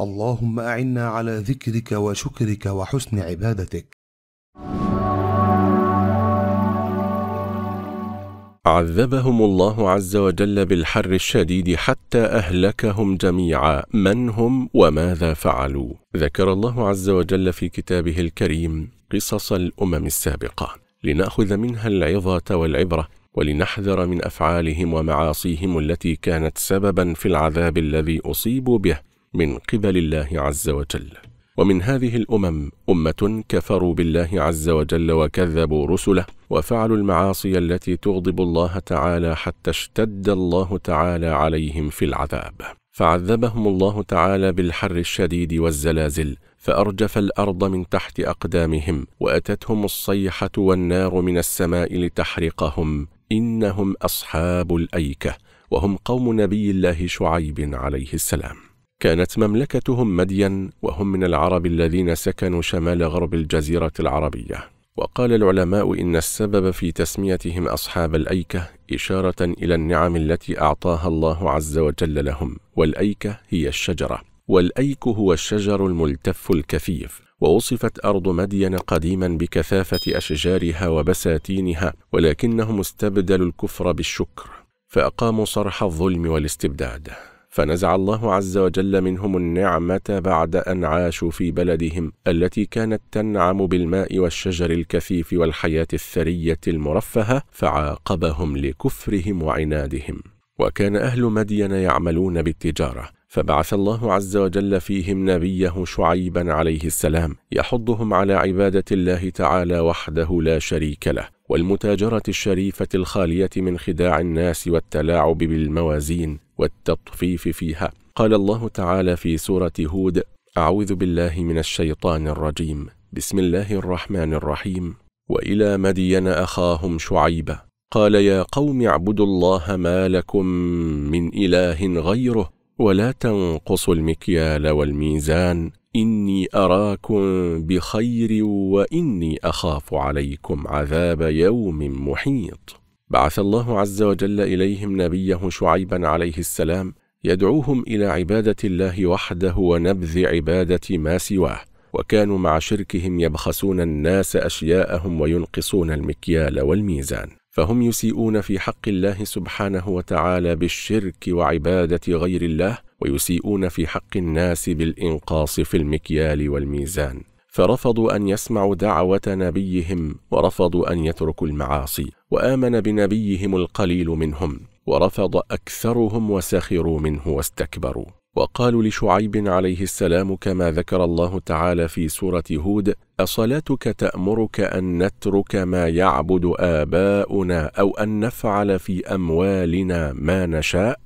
اللهم اعنا على ذكرك وشكرك وحسن عبادتك عذبهم الله عز وجل بالحر الشديد حتى أهلكهم جميعا من هم وماذا فعلوا ذكر الله عز وجل في كتابه الكريم قصص الأمم السابقة لنأخذ منها العظة والعبرة ولنحذر من أفعالهم ومعاصيهم التي كانت سببا في العذاب الذي أصيبوا به من قبل الله عز وجل ومن هذه الأمم أمة كفروا بالله عز وجل وكذبوا رسله وفعلوا المعاصي التي تغضب الله تعالى حتى اشتد الله تعالى عليهم في العذاب فعذبهم الله تعالى بالحر الشديد والزلازل فأرجف الأرض من تحت أقدامهم وأتتهم الصيحة والنار من السماء لتحرقهم إنهم أصحاب الأيكة وهم قوم نبي الله شعيب عليه السلام كانت مملكتهم مدين وهم من العرب الذين سكنوا شمال غرب الجزيرة العربية وقال العلماء إن السبب في تسميتهم أصحاب الأيكة إشارة إلى النعم التي أعطاها الله عز وجل لهم والأيكة هي الشجرة والأيك هو الشجر الملتف الكثيف ووصفت أرض مدين قديما بكثافة أشجارها وبساتينها ولكنهم استبدلوا الكفر بالشكر فأقاموا صرح الظلم والاستبداد فنزع الله عز وجل منهم النعمة بعد أن عاشوا في بلدهم التي كانت تنعم بالماء والشجر الكثيف والحياة الثرية المرفهة فعاقبهم لكفرهم وعنادهم وكان أهل مدين يعملون بالتجارة فبعث الله عز وجل فيهم نبيه شعيبا عليه السلام يحضهم على عبادة الله تعالى وحده لا شريك له والمتاجرة الشريفة الخالية من خداع الناس والتلاعب بالموازين والتطفيف فيها قال الله تعالى في سورة هود أعوذ بالله من الشيطان الرجيم بسم الله الرحمن الرحيم وإلى مدين أخاهم شعيبا قال يا قوم اعبدوا الله ما لكم من إله غيره ولا تنقصوا المكيال والميزان إني أراكم بخير وإني أخاف عليكم عذاب يوم محيط بعث الله عز وجل إليهم نبيه شعيبا عليه السلام يدعوهم إلى عبادة الله وحده ونبذ عبادة ما سواه وكانوا مع شركهم يبخسون الناس أشياءهم وينقصون المكيال والميزان فهم يسيئون في حق الله سبحانه وتعالى بالشرك وعبادة غير الله ويسيئون في حق الناس بالإنقاص في المكيال والميزان فرفضوا أن يسمعوا دعوة نبيهم ورفضوا أن يتركوا المعاصي وآمن بنبيهم القليل منهم ورفض أكثرهم وسخروا منه واستكبروا وقالوا لشعيب عليه السلام كما ذكر الله تعالى في سورة هود أصلاتك تأمرك أن نترك ما يعبد آباؤنا أو أن نفعل في أموالنا ما نشاء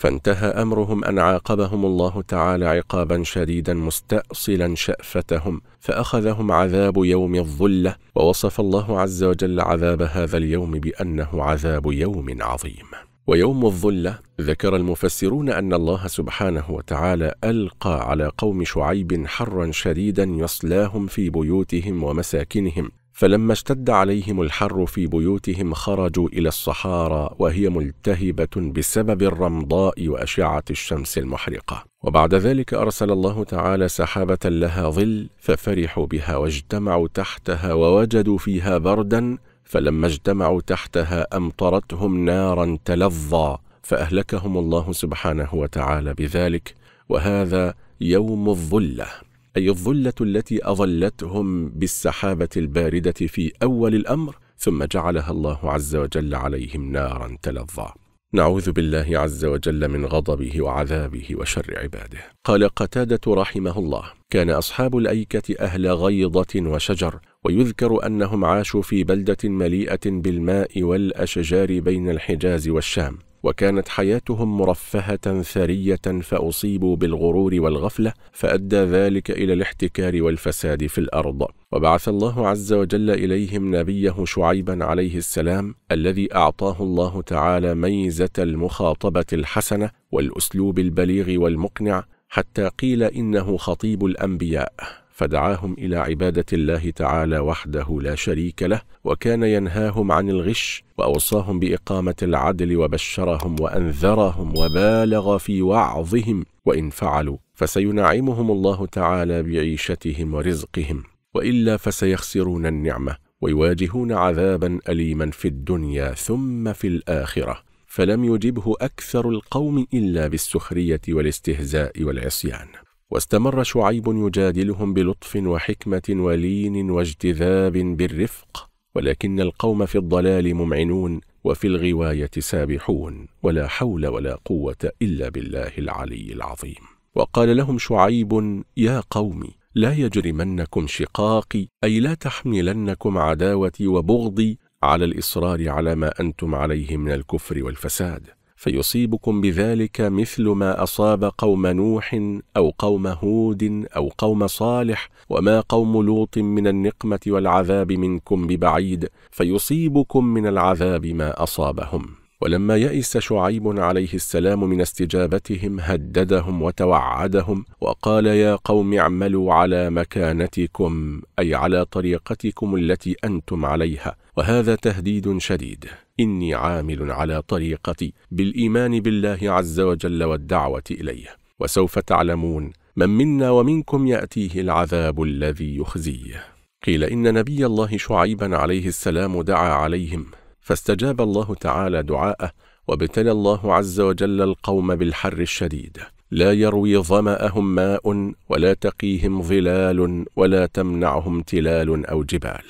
فانتهى أمرهم أن عاقبهم الله تعالى عقابا شديدا مستأصلا شأفتهم فأخذهم عذاب يوم الظلة ووصف الله عز وجل عذاب هذا اليوم بأنه عذاب يوم عظيم ويوم الظلة ذكر المفسرون أن الله سبحانه وتعالى ألقى على قوم شعيب حرا شديدا يصلاهم في بيوتهم ومساكنهم فلما اشتد عليهم الحر في بيوتهم خرجوا إلى الصحارى وهي ملتهبة بسبب الرمضاء وأشعة الشمس المحرقة وبعد ذلك أرسل الله تعالى سحابة لها ظل ففرحوا بها واجتمعوا تحتها ووجدوا فيها بردا فلما اجتمعوا تحتها أمطرتهم نارا تلظى فأهلكهم الله سبحانه وتعالى بذلك وهذا يوم الظله أي الظلة التي أظلتهم بالسحابة الباردة في أول الأمر ثم جعلها الله عز وجل عليهم نارا تلظى نعوذ بالله عز وجل من غضبه وعذابه وشر عباده قال قتادة رحمه الله كان أصحاب الأيكة أهل غيضة وشجر ويذكر أنهم عاشوا في بلدة مليئة بالماء والأشجار بين الحجاز والشام وكانت حياتهم مرفهة ثرية فأصيبوا بالغرور والغفلة فأدى ذلك إلى الاحتكار والفساد في الأرض وبعث الله عز وجل إليهم نبيه شعيبا عليه السلام الذي أعطاه الله تعالى ميزة المخاطبة الحسنة والأسلوب البليغ والمقنع حتى قيل إنه خطيب الأنبياء فدعاهم إلى عبادة الله تعالى وحده لا شريك له وكان ينهاهم عن الغش وأوصاهم بإقامة العدل وبشرهم وأنذرهم وبالغ في وعظهم وإن فعلوا فسينعمهم الله تعالى بعيشتهم ورزقهم وإلا فسيخسرون النعمة ويواجهون عذابا أليما في الدنيا ثم في الآخرة فلم يجبه أكثر القوم إلا بالسخرية والاستهزاء والعصيان واستمر شعيب يجادلهم بلطف وحكمة ولين واجتذاب بالرفق ولكن القوم في الضلال ممعنون وفي الغواية سابحون ولا حول ولا قوة إلا بالله العلي العظيم وقال لهم شعيب يا قوم لا يجرمنكم شقاقي أي لا تحملنكم عداوتي وبغضي على الإصرار على ما أنتم عليه من الكفر والفساد فيصيبكم بذلك مثل ما أصاب قوم نوح أو قوم هود أو قوم صالح وما قوم لوط من النقمة والعذاب منكم ببعيد فيصيبكم من العذاب ما أصابهم ولما يئس شعيب عليه السلام من استجابتهم هددهم وتوعدهم وقال يا قوم اعملوا على مكانتكم أي على طريقتكم التي أنتم عليها وهذا تهديد شديد إني عامل على طريقتي بالإيمان بالله عز وجل والدعوة إليه وسوف تعلمون من منا ومنكم يأتيه العذاب الذي يخزيه قيل إن نبي الله شعيبا عليه السلام دعا عليهم فاستجاب الله تعالى دعاءه وابتلى الله عز وجل القوم بالحر الشديد لا يروي ظمأهم ماء ولا تقيهم ظلال ولا تمنعهم تلال أو جبال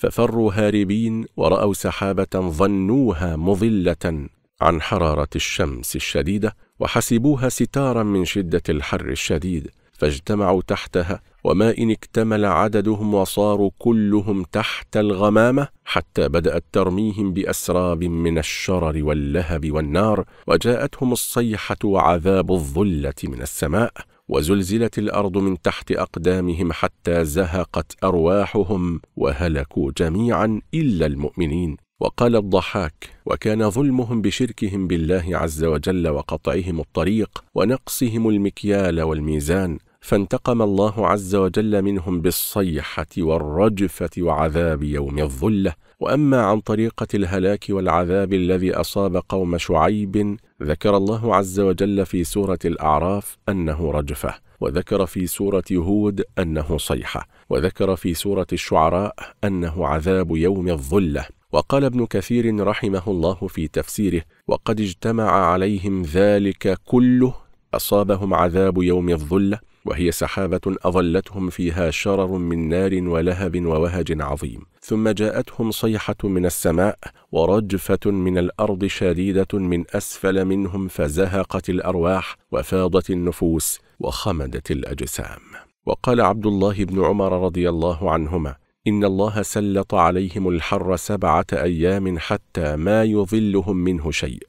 ففروا هاربين ورأوا سحابة ظنوها مظلة عن حرارة الشمس الشديدة وحسبوها ستارا من شدة الحر الشديد فاجتمعوا تحتها وما إن اكتمل عددهم وصاروا كلهم تحت الغمامة حتى بدأت ترميهم بأسراب من الشرر واللهب والنار وجاءتهم الصيحة وعذاب الظلة من السماء وزلزلت الأرض من تحت أقدامهم حتى زهقت أرواحهم وهلكوا جميعا إلا المؤمنين وقال الضحاك وكان ظلمهم بشركهم بالله عز وجل وقطعهم الطريق ونقصهم المكيال والميزان فانتقم الله عز وجل منهم بالصيحة والرجفة وعذاب يوم الظلة وأما عن طريقة الهلاك والعذاب الذي أصاب قوم شعيب ذكر الله عز وجل في سورة الأعراف أنه رجفة وذكر في سورة هود أنه صيحة وذكر في سورة الشعراء أنه عذاب يوم الظلة وقال ابن كثير رحمه الله في تفسيره وقد اجتمع عليهم ذلك كله أصابهم عذاب يوم الظلة وهي سحابة أظلتهم فيها شرر من نار ولهب ووهج عظيم ثم جاءتهم صيحة من السماء ورجفة من الأرض شديدة من أسفل منهم فزهقت الأرواح وفاضت النفوس وخمدت الأجسام وقال عبد الله بن عمر رضي الله عنهما إن الله سلط عليهم الحر سبعة أيام حتى ما يظلهم منه شيء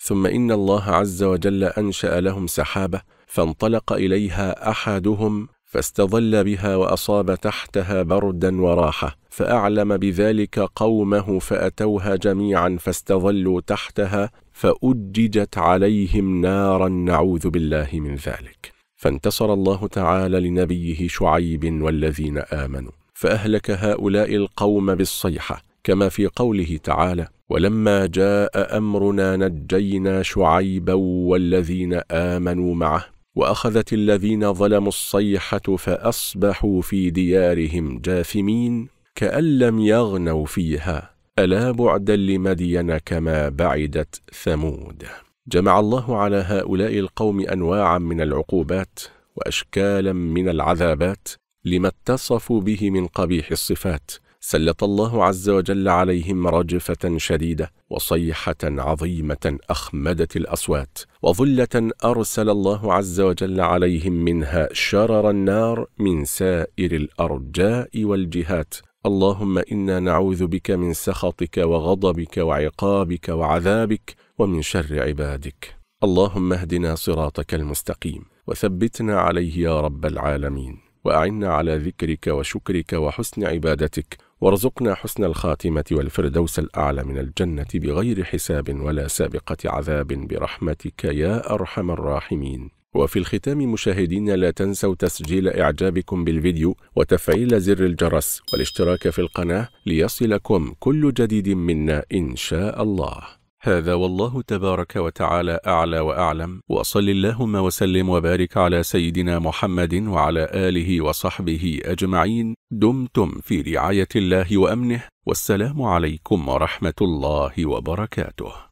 ثم إن الله عز وجل أنشأ لهم سحابة فانطلق إليها أحدهم فاستظل بها وأصاب تحتها بردا وراحة فأعلم بذلك قومه فأتوها جميعا فاستظلوا تحتها فأججت عليهم نارا نعوذ بالله من ذلك فانتصر الله تعالى لنبيه شعيب والذين آمنوا فأهلك هؤلاء القوم بالصيحة كما في قوله تعالى ولما جاء أمرنا نجينا شعيبا والذين آمنوا معه واخذت الذين ظلموا الصيحه فاصبحوا في ديارهم جاثمين كان لم يغنوا فيها الا بعدا لمدين كما بعدت ثمود جمع الله على هؤلاء القوم انواعا من العقوبات واشكالا من العذابات لما اتصفوا به من قبيح الصفات سلط الله عز وجل عليهم رجفة شديدة وصيحة عظيمة أخمدت الأصوات وظلة أرسل الله عز وجل عليهم منها شرر النار من سائر الأرجاء والجهات اللهم إنا نعوذ بك من سخطك وغضبك وعقابك وعذابك ومن شر عبادك اللهم اهدنا صراطك المستقيم وثبتنا عليه يا رب العالمين وأعنا على ذكرك وشكرك وحسن عبادتك وارزقنا حسن الخاتمة والفردوس الأعلى من الجنة بغير حساب ولا سابقة عذاب برحمتك يا أرحم الراحمين وفي الختام مشاهدينا لا تنسوا تسجيل إعجابكم بالفيديو وتفعيل زر الجرس والاشتراك في القناة ليصلكم كل جديد منا إن شاء الله هذا والله تبارك وتعالى أعلى وأعلم وصل اللهم وسلم وبارك على سيدنا محمد وعلى آله وصحبه أجمعين دمتم في رعاية الله وأمنه والسلام عليكم ورحمة الله وبركاته